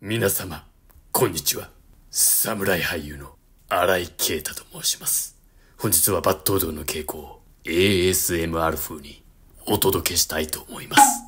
皆様、こんにちは。侍俳優の荒井啓太と申します。本日は抜刀道の稽古を ASMR 風にお届けしたいと思います。